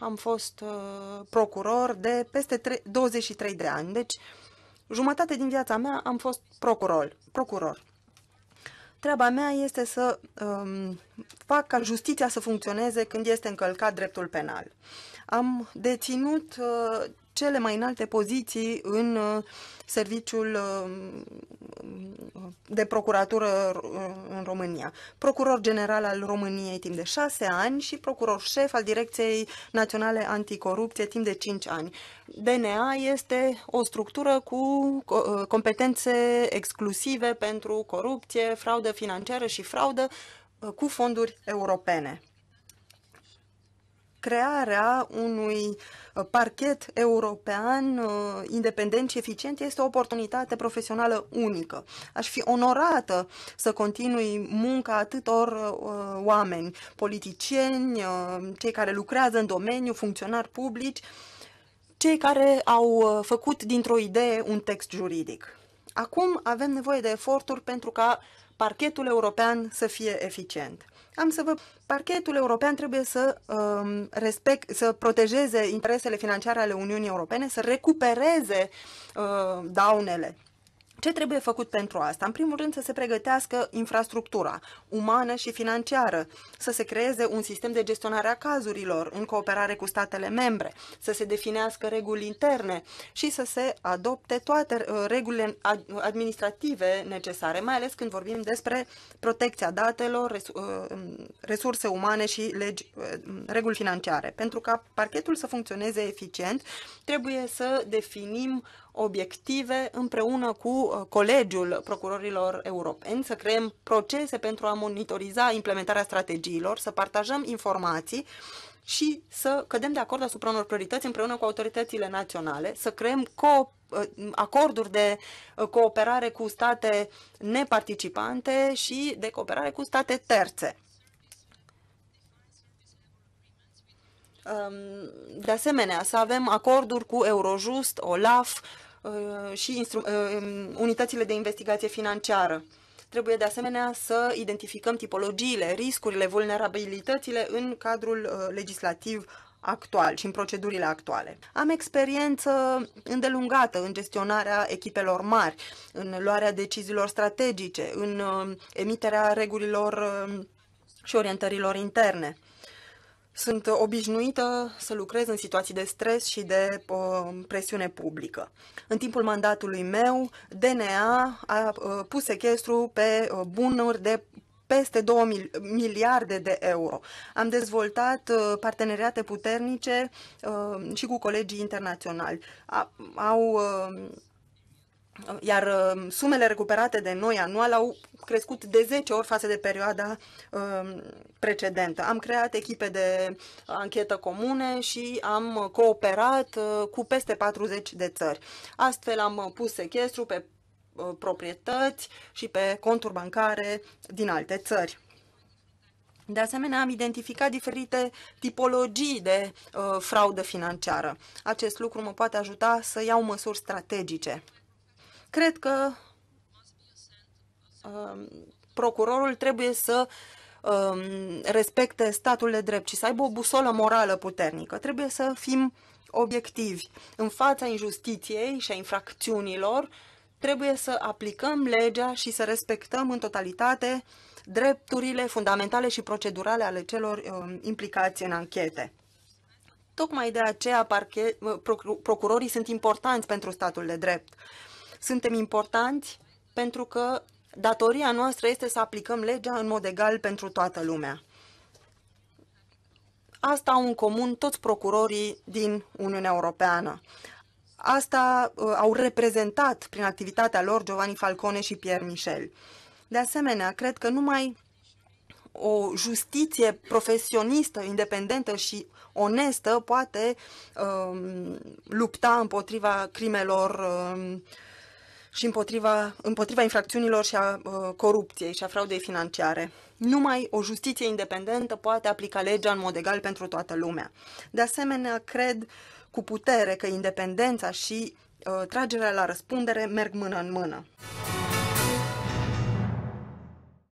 Am fost uh, procuror de peste 3, 23 de ani, deci jumătate din viața mea am fost procuror. procuror. Treaba mea este să um, fac ca justiția să funcționeze când este încălcat dreptul penal. Am deținut uh, cele mai înalte poziții în uh, serviciul uh, de procuratură uh, în România. Procuror general al României timp de șase ani și procuror șef al Direcției Naționale Anticorupție timp de cinci ani. DNA este o structură cu competențe exclusive pentru corupție, fraudă financiară și fraudă cu fonduri europene crearea unui uh, parchet european uh, independent și eficient este o oportunitate profesională unică. Aș fi onorată să continui munca atâtor uh, oameni, politicieni, cei care lucrează în domeniu, funcționari publici, cei care au făcut dintr-o idee un text juridic. Acum avem nevoie de eforturi pentru ca parchetul european să fie eficient. Am să vă... Parchetul european trebuie să, um, respect, să protejeze interesele financiare ale Uniunii Europene, să recupereze uh, daunele. Ce trebuie făcut pentru asta? În primul rând să se pregătească infrastructura umană și financiară, să se creeze un sistem de gestionare a cazurilor în cooperare cu statele membre, să se definească reguli interne și să se adopte toate uh, regulile administrative necesare, mai ales când vorbim despre protecția datelor, uh, resurse umane și legi, uh, reguli financiare. Pentru ca parchetul să funcționeze eficient, trebuie să definim obiective împreună cu uh, Colegiul Procurorilor Europeni, să creăm procese pentru a monitoriza implementarea strategiilor, să partajăm informații și să cădem de acord asupra unor priorități împreună cu autoritățile naționale, să creăm co uh, acorduri de uh, cooperare cu state neparticipante și de cooperare cu state terțe. Um, de asemenea, să avem acorduri cu Eurojust, OLAF, Uh, și uh, um, unitățile de investigație financiară. Trebuie de asemenea să identificăm tipologiile, riscurile, vulnerabilitățile în cadrul uh, legislativ actual și în procedurile actuale. Am experiență îndelungată în gestionarea echipelor mari, în luarea deciziilor strategice, în emiterea regulilor și orientărilor interne. Sunt obișnuită să lucrez în situații de stres și de uh, presiune publică. În timpul mandatului meu, DNA a uh, pus sechestru pe uh, bunuri de peste 2 miliarde de euro. Am dezvoltat uh, parteneriate puternice uh, și cu colegii internaționali. A, au uh, iar um, sumele recuperate de noi anual au crescut de 10 ori față de perioada um, precedentă. Am creat echipe de anchetă comune și am cooperat uh, cu peste 40 de țări. Astfel am pus sechestru pe uh, proprietăți și pe conturi bancare din alte țări. De asemenea, am identificat diferite tipologii de uh, fraudă financiară. Acest lucru mă poate ajuta să iau măsuri strategice. Cred că um, procurorul trebuie să um, respecte statul de drept și să aibă o busolă morală puternică. Trebuie să fim obiectivi. În fața injustiției și a infracțiunilor, trebuie să aplicăm legea și să respectăm în totalitate drepturile fundamentale și procedurale ale celor um, implicați în anchete. Tocmai de aceea parche, uh, procurorii sunt importanți pentru statul de drept. Suntem importanți pentru că datoria noastră este să aplicăm legea în mod egal pentru toată lumea. Asta au în comun toți procurorii din Uniunea Europeană. Asta uh, au reprezentat prin activitatea lor Giovanni Falcone și Pierre Michel. De asemenea, cred că numai o justiție profesionistă, independentă și onestă poate uh, lupta împotriva crimelor uh, și împotriva, împotriva infracțiunilor și a uh, corupției și a fraudei financiare. Numai o justiție independentă poate aplica legea în mod egal pentru toată lumea. De asemenea, cred cu putere că independența și uh, tragerea la răspundere merg mână în mână.